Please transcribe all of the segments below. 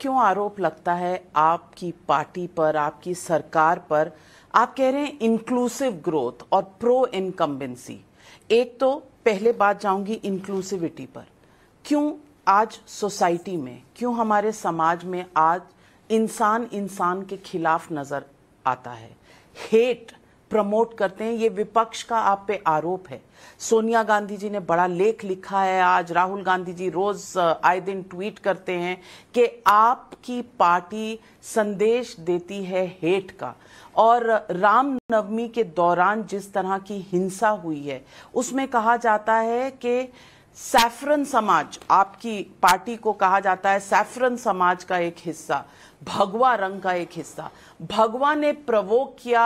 क्यों आरोप लगता है आपकी पार्टी पर आपकी सरकार पर आप कह रहे हैं इंक्लूसिव ग्रोथ और प्रो इनकम्बेंसी एक तो पहले बात जाऊंगी इंक्लूसिविटी पर क्यों आज सोसाइटी में क्यों हमारे समाज में आज इंसान इंसान के खिलाफ नजर आता है हेट प्रमोट करते हैं ये विपक्ष का आप पे आरोप है सोनिया गांधी जी ने बड़ा लेख लिखा है आज राहुल गांधी जी रोज आए दिन ट्वीट करते हैं कि आपकी पार्टी संदेश देती है हेट का और रामनवमी के दौरान जिस तरह की हिंसा हुई है उसमें कहा जाता है कि सैफरन समाज आपकी पार्टी को कहा जाता है सैफरन समाज का एक हिस्सा भगवा रंग का एक हिस्सा भगवा ने प्रवोक किया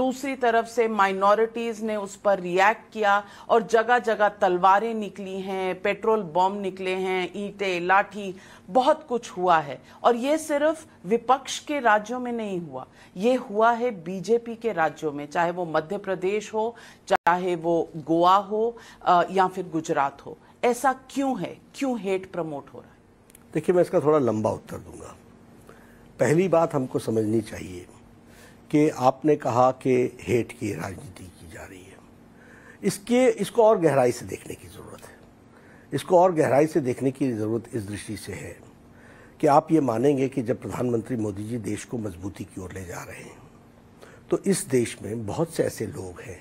दूसरी तरफ से माइनॉरिटीज ने उस पर रिएक्ट किया और जगह जगह तलवारें निकली हैं पेट्रोल बम निकले हैं ईंटें लाठी बहुत कुछ हुआ है और ये सिर्फ विपक्ष के राज्यों में नहीं हुआ ये हुआ है बीजेपी के राज्यों में चाहे वो मध्य प्रदेश हो चाहे वो गोवा हो या फिर गुजरात हो ऐसा क्यों है क्यों हेट प्रमोट हो रहा है देखिए मैं इसका थोड़ा लंबा उत्तर दूंगा पहली बात हमको समझनी चाहिए कि आपने कहा कि हेट की राजनीति की जा रही है इसके इसको और गहराई से देखने की ज़रूरत है इसको और गहराई से देखने की ज़रूरत इस दृष्टि से है कि आप ये मानेंगे कि जब प्रधानमंत्री मोदी जी देश को मजबूती की ओर ले जा रहे हैं तो इस देश में बहुत से ऐसे लोग हैं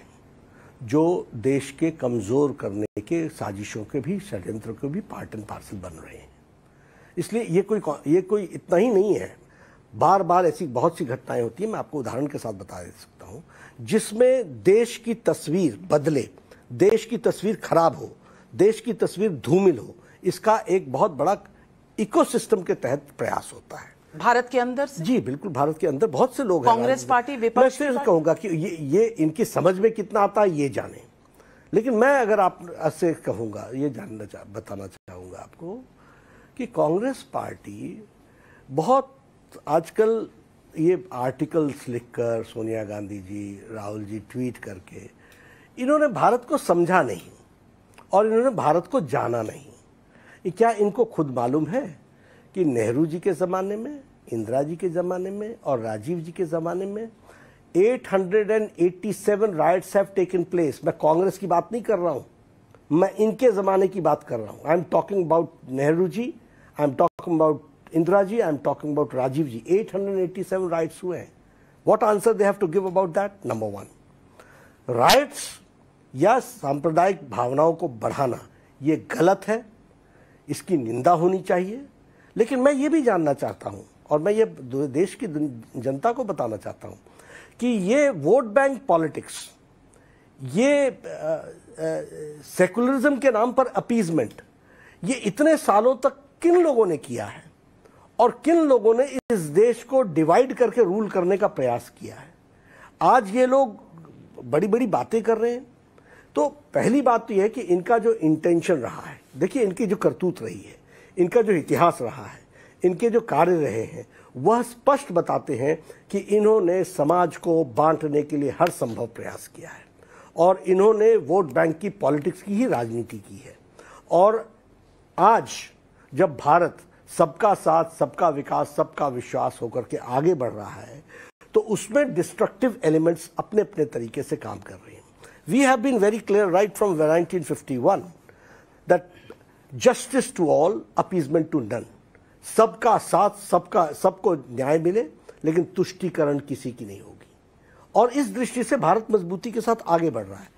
जो देश के कमज़ोर करने के साजिशों के भी षड्यंत्रों के भी पार्ट एंड पार्सल बन रहे हैं इसलिए ये कोई ये कोई इतना ही नहीं है बार बार ऐसी बहुत सी घटनाएं होती हैं मैं आपको उदाहरण के साथ बता दे सकता हूं जिसमें देश की तस्वीर बदले देश की तस्वीर खराब हो देश की तस्वीर धूमिल हो इसका एक बहुत बड़ा इकोसिस्टम के तहत प्रयास होता है भारत के अंदर से? जी बिल्कुल भारत के अंदर बहुत से लोग कांग्रेस पार्टी विपक्ष मैं कहूंगा कि ये ये इनकी समझ में कितना आता है ये जाने लेकिन मैं अगर आप से कहूंगा ये जानना चाह बताना चाहूंगा आपको कि कांग्रेस पार्टी बहुत तो आजकल ये आर्टिकल्स लिखकर सोनिया गांधी जी राहुल जी ट्वीट करके इन्होंने भारत को समझा नहीं और इन्होंने भारत को जाना नहीं ये क्या इनको खुद मालूम है कि नेहरू जी के ज़माने में इंदिरा जी के ज़माने में और राजीव जी के ज़माने में 887 राइट्स हैव टेकन प्लेस मैं कांग्रेस की बात नहीं कर रहा हूँ मैं इनके ज़माने की बात कर रहा हूँ I am talking about Nehru ji I am talking about Indira Indira about Rajiv ji eight hundred eighty 887 riots हुए हैं. What answer they have to give about that number one riots या सांप्रदायिक भावनाओं को बढ़ाना ये गलत है इसकी निंदा होनी चाहिए लेकिन मैं ये भी जानना चाहता हूँ और मैं ये देश की जनता को बताना चाहता हूँ कि ये वोट बैंक पॉलिटिक्स ये सेकुलरिज्म के नाम पर अपीजमेंट ये इतने सालों तक किन लोगों ने किया है और किन लोगों ने इस देश को डिवाइड करके रूल करने का प्रयास किया है आज ये लोग बड़ी बड़ी बातें कर रहे हैं तो पहली बात तो यह है कि इनका जो इंटेंशन रहा है देखिए इनकी जो करतूत रही है इनका जो इतिहास रहा है इनके जो कार्य रहे हैं वह स्पष्ट बताते हैं कि इन्होंने समाज को बांटने के लिए हर संभव प्रयास किया है और इन्होंने वोट बैंक की पॉलिटिक्स की ही राजनीति की है और आज जब भारत सबका साथ सबका विकास सबका विश्वास होकर के आगे बढ़ रहा है तो उसमें डिस्ट्रक्टिव एलिमेंट्स अपने अपने तरीके से काम कर रहे हैं we have been very clear right from 1951 that justice to all appeasement to none सबका साथ सबका सबको न्याय मिले लेकिन तुष्टिकरण किसी की नहीं होगी और इस दृष्टि से भारत मजबूती के साथ आगे बढ़ रहा है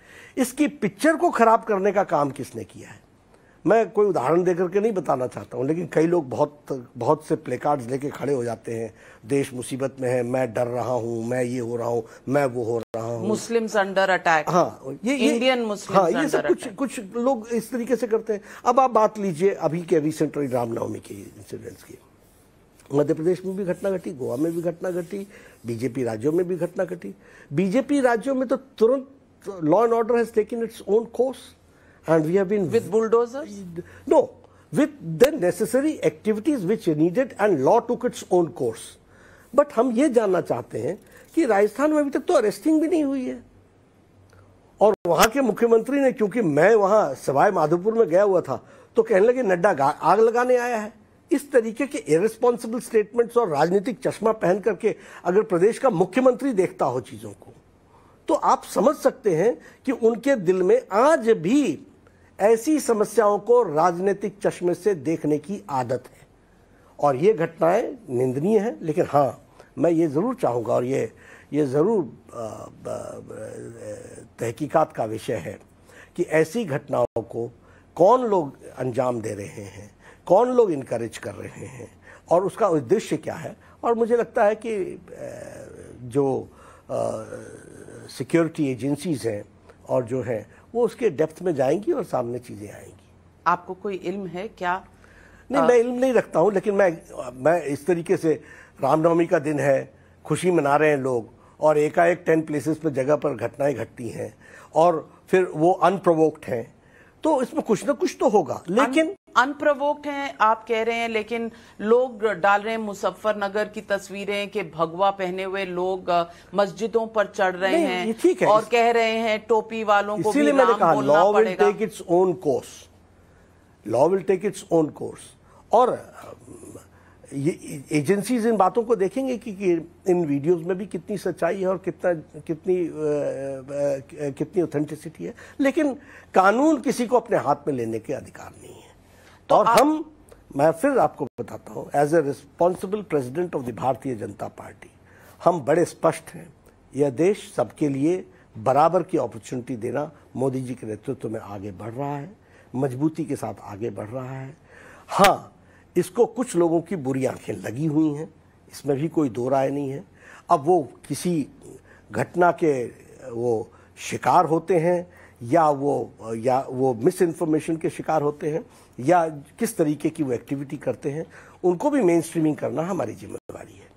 इसकी पिक्चर को खराब करने का काम किसने किया है मैं कोई उदाहरण देकर के नहीं बताना चाहता हूँ लेकिन कई लोग बहुत बहुत से प्ले कार्ड्स लेके खड़े हो जाते हैं देश मुसीबत में है मैं डर रहा हूँ मैं ये हो रहा हूँ मैं वो हो रहा हूँ मुस्लिम अंडर अटैक हाँ ये इंडियन मुस्लिम हाँ ये सब कुछ कुछ लोग इस तरीके से करते हैं अब आप बात लीजिए अभी के रिसेंट रामनवमी के इंसिडेंट्स की मध्य प्रदेश में भी घटना घटी गोवा में भी घटना घटी बीजेपी राज्यों में भी घटना घटी बीजेपी राज्यों में तो तुरंत law and order has taken its own course and we have been with bulldozers. No, with the necessary activities which are needed and law took its own course. but hum ye janna chahte hain ki rajasthan mein abhi tak to arresting bhi nahi hui hai और वहाँ के मुख्यमंत्री ने क्योंकि मैं वहाँ सवाई माधोपुर में गया हुआ था तो कहने लगे नड्डा आग लगाने आया है इस तरीके के इरेस्पॉन्सिबल स्टेटमेंट्स और राजनीतिक चश्मा पहन करके अगर प्रदेश का मुख्यमंत्री देखता हो चीज़ों को तो आप समझ सकते हैं कि उनके दिल में आज भी ऐसी समस्याओं को राजनीतिक चश्मे से देखने की आदत है और ये घटनाएं निंदनीय हैं लेकिन हाँ मैं ये ज़रूर चाहूँगा और ये ये ज़रूर तहकीकात का विषय है कि ऐसी घटनाओं को कौन लोग अंजाम दे रहे हैं कौन लोग इनक्रेज कर रहे हैं और उसका उद्देश्य क्या है और मुझे लगता है कि जो सिक्योरिटी एजेंसीज हैं और जो हैं वो उसके डेप्थ में जाएंगी और सामने चीज़ें आएंगी आपको कोई इल्म है क्या नहीं आ... मैं इल्म नहीं रखता हूँ लेकिन मैं मैं इस तरीके से रामनवमी का दिन है खुशी मना रहे हैं लोग और एकाएक टेन प्लेसेस पर जगह पर घटनाएं घटती हैं और फिर वो अनप्रोवोक्ड हैं तो इसमें कुछ ना कुछ तो होगा लेकिन अनप्रवोक्ड हैं आप कह रहे हैं लेकिन लोग डाल रहे हैं मुजफ्फरनगर की तस्वीरें कि भगवा पहने हुए लोग मस्जिदों पर चढ़ रहे हैं है। और कह रहे हैं टोपी वालों को भी नाम कहा law will take its own course law will take its own course और ये एजेंसीज इन बातों को देखेंगे कि, कि इन वीडियोस में भी कितनी सच्चाई है और कितना कितनी आ, आ, कितनी ऑथेंटिसिटी है लेकिन कानून किसी को अपने हाथ में लेने के अधिकार नहीं है तो और हम मैं फिर आपको बताता हूँ as a responsible president of the Bharatiya Janata party हम बड़े स्पष्ट हैं यह देश सबके लिए बराबर की अपॉर्चुनिटी देना मोदी जी के नेतृत्व में आगे बढ़ रहा है मजबूती के साथ आगे बढ़ रहा है हाँ इसको कुछ लोगों की बुरी आंखें लगी हुई हैं इसमें भी कोई दो राय नहीं है अब वो किसी घटना के वो शिकार होते हैं या वो या वो मिस इन्फॉर्मेशन के शिकार होते हैं या किस तरीके की वो एक्टिविटी करते हैं उनको भी मेन स्ट्रीमिंग करना हमारी जिम्मेदारी है